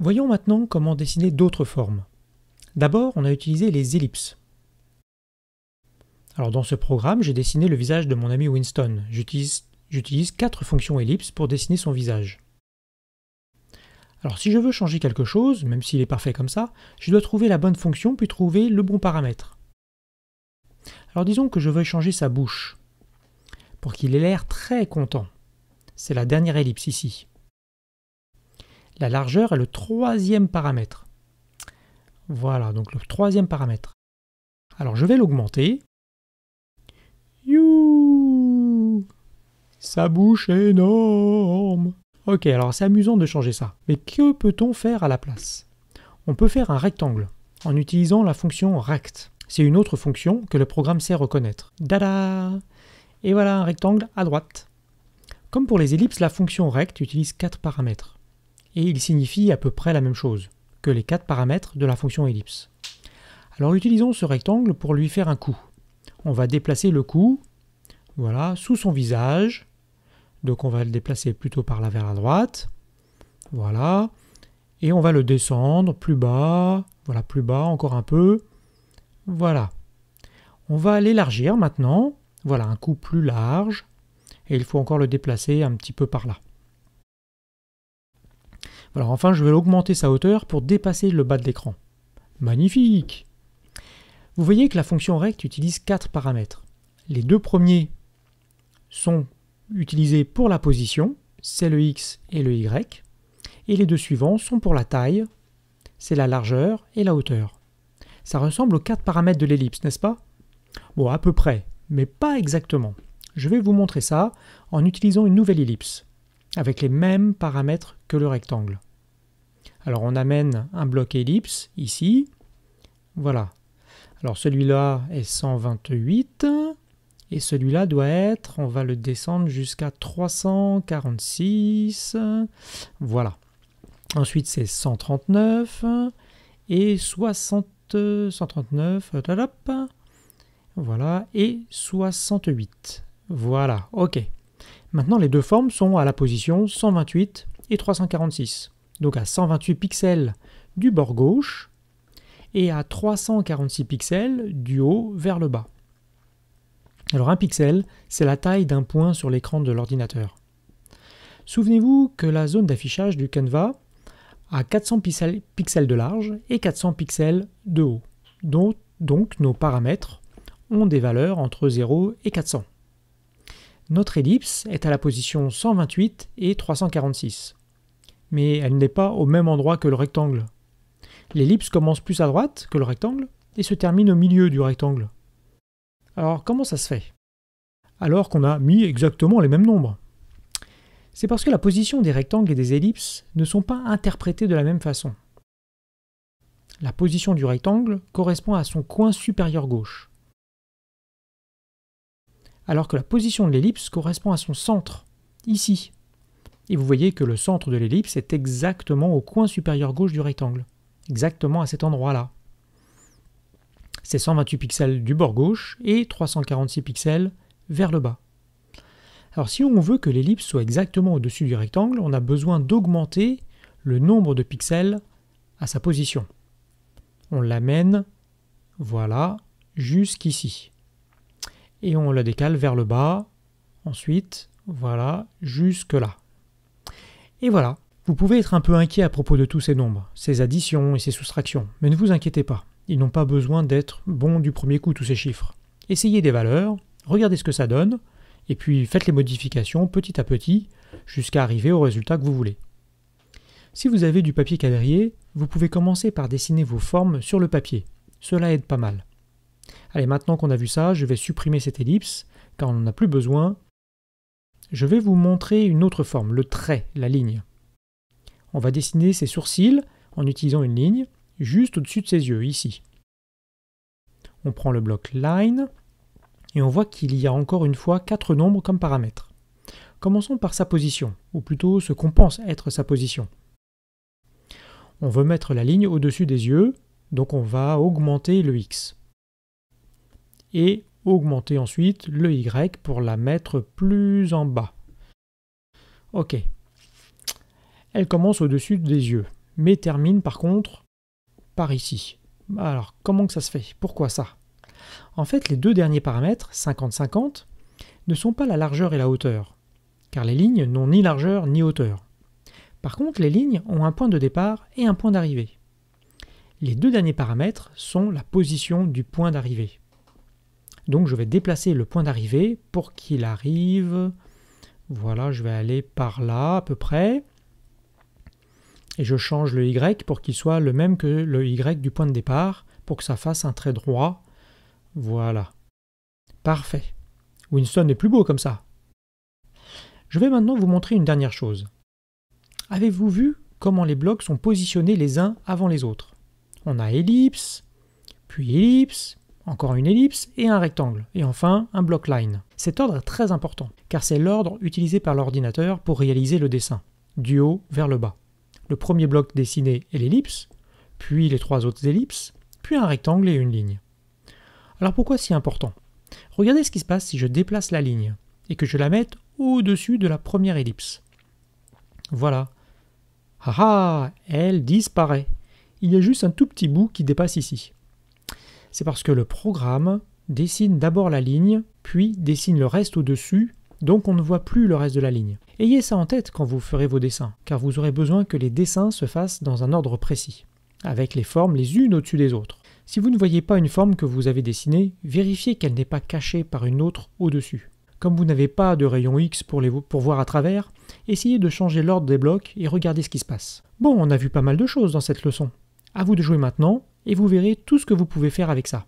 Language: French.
Voyons maintenant comment dessiner d'autres formes. D'abord, on a utilisé les ellipses. Alors dans ce programme, j'ai dessiné le visage de mon ami Winston. J'utilise quatre fonctions ellipses pour dessiner son visage. Alors si je veux changer quelque chose, même s'il est parfait comme ça, je dois trouver la bonne fonction puis trouver le bon paramètre. Alors disons que je veux changer sa bouche, pour qu'il ait l'air très content. C'est la dernière ellipse ici. La largeur est le troisième paramètre. Voilà, donc le troisième paramètre. Alors je vais l'augmenter. You Sa bouche énorme Ok, alors c'est amusant de changer ça. Mais que peut-on faire à la place On peut faire un rectangle en utilisant la fonction rect. C'est une autre fonction que le programme sait reconnaître. Dada Et voilà un rectangle à droite. Comme pour les ellipses, la fonction rect utilise quatre paramètres et il signifie à peu près la même chose que les quatre paramètres de la fonction ellipse. Alors utilisons ce rectangle pour lui faire un coup. On va déplacer le coup, voilà, sous son visage. Donc on va le déplacer plutôt par là vers la droite. Voilà. Et on va le descendre plus bas, voilà, plus bas, encore un peu. Voilà. On va l'élargir maintenant. Voilà, un coup plus large. Et il faut encore le déplacer un petit peu par là enfin je vais augmenter sa hauteur pour dépasser le bas de l'écran. Magnifique Vous voyez que la fonction rect utilise quatre paramètres. Les deux premiers sont utilisés pour la position, c'est le x et le y, et les deux suivants sont pour la taille, c'est la largeur et la hauteur. Ça ressemble aux quatre paramètres de l'ellipse, n'est-ce pas Bon, à peu près, mais pas exactement. Je vais vous montrer ça en utilisant une nouvelle ellipse avec les mêmes paramètres que le rectangle. Alors on amène un bloc ellipse ici. Voilà. Alors celui-là est 128 et celui-là doit être, on va le descendre jusqu'à 346. Voilà. Ensuite c'est 139 et 60, 139, voilà, et 68. Voilà, ok. Maintenant, les deux formes sont à la position 128 et 346. Donc à 128 pixels du bord gauche et à 346 pixels du haut vers le bas. Alors un pixel, c'est la taille d'un point sur l'écran de l'ordinateur. Souvenez-vous que la zone d'affichage du Canva a 400 pixels de large et 400 pixels de haut. Donc, donc nos paramètres ont des valeurs entre 0 et 400 notre ellipse est à la position 128 et 346. Mais elle n'est pas au même endroit que le rectangle. L'ellipse commence plus à droite que le rectangle et se termine au milieu du rectangle. Alors comment ça se fait Alors qu'on a mis exactement les mêmes nombres. C'est parce que la position des rectangles et des ellipses ne sont pas interprétées de la même façon. La position du rectangle correspond à son coin supérieur gauche alors que la position de l'ellipse correspond à son centre, ici. Et vous voyez que le centre de l'ellipse est exactement au coin supérieur gauche du rectangle, exactement à cet endroit-là. C'est 128 pixels du bord gauche et 346 pixels vers le bas. Alors si on veut que l'ellipse soit exactement au-dessus du rectangle, on a besoin d'augmenter le nombre de pixels à sa position. On l'amène, voilà, jusqu'ici et on la décale vers le bas, ensuite, voilà, jusque là. Et voilà, vous pouvez être un peu inquiet à propos de tous ces nombres, ces additions et ces soustractions, mais ne vous inquiétez pas, ils n'ont pas besoin d'être bons du premier coup tous ces chiffres. Essayez des valeurs, regardez ce que ça donne, et puis faites les modifications petit à petit jusqu'à arriver au résultat que vous voulez. Si vous avez du papier quadrillé, vous pouvez commencer par dessiner vos formes sur le papier. Cela aide pas mal. Allez, maintenant qu'on a vu ça, je vais supprimer cette ellipse, car on n'en a plus besoin. Je vais vous montrer une autre forme, le trait, la ligne. On va dessiner ses sourcils en utilisant une ligne, juste au-dessus de ses yeux, ici. On prend le bloc Line, et on voit qu'il y a encore une fois quatre nombres comme paramètres. Commençons par sa position, ou plutôt ce qu'on pense être sa position. On veut mettre la ligne au-dessus des yeux, donc on va augmenter le x et augmenter ensuite le y pour la mettre plus en bas. Ok. Elle commence au-dessus des yeux, mais termine par contre par ici. Alors, comment que ça se fait Pourquoi ça En fait, les deux derniers paramètres, 50-50, ne sont pas la largeur et la hauteur, car les lignes n'ont ni largeur ni hauteur. Par contre, les lignes ont un point de départ et un point d'arrivée. Les deux derniers paramètres sont la position du point d'arrivée. Donc je vais déplacer le point d'arrivée pour qu'il arrive. Voilà, je vais aller par là à peu près. Et je change le Y pour qu'il soit le même que le Y du point de départ, pour que ça fasse un trait droit. Voilà. Parfait. Winston est plus beau comme ça. Je vais maintenant vous montrer une dernière chose. Avez-vous vu comment les blocs sont positionnés les uns avant les autres On a ellipse, puis ellipse, encore une ellipse et un rectangle, et enfin un bloc line. Cet ordre est très important, car c'est l'ordre utilisé par l'ordinateur pour réaliser le dessin, du haut vers le bas. Le premier bloc dessiné est l'ellipse, puis les trois autres ellipses, puis un rectangle et une ligne. Alors pourquoi si important Regardez ce qui se passe si je déplace la ligne, et que je la mette au-dessus de la première ellipse. Voilà. Ah ah Elle disparaît. Il y a juste un tout petit bout qui dépasse ici c'est parce que le programme dessine d'abord la ligne, puis dessine le reste au-dessus, donc on ne voit plus le reste de la ligne. Ayez ça en tête quand vous ferez vos dessins, car vous aurez besoin que les dessins se fassent dans un ordre précis, avec les formes les unes au-dessus des autres. Si vous ne voyez pas une forme que vous avez dessinée, vérifiez qu'elle n'est pas cachée par une autre au-dessus. Comme vous n'avez pas de rayon X pour, voir à travers, essayez de changer l'ordre des blocs et regardez ce qui se passe. Bon, on a vu pas mal de choses dans cette leçon. A vous de jouer maintenant et vous verrez tout ce que vous pouvez faire avec ça.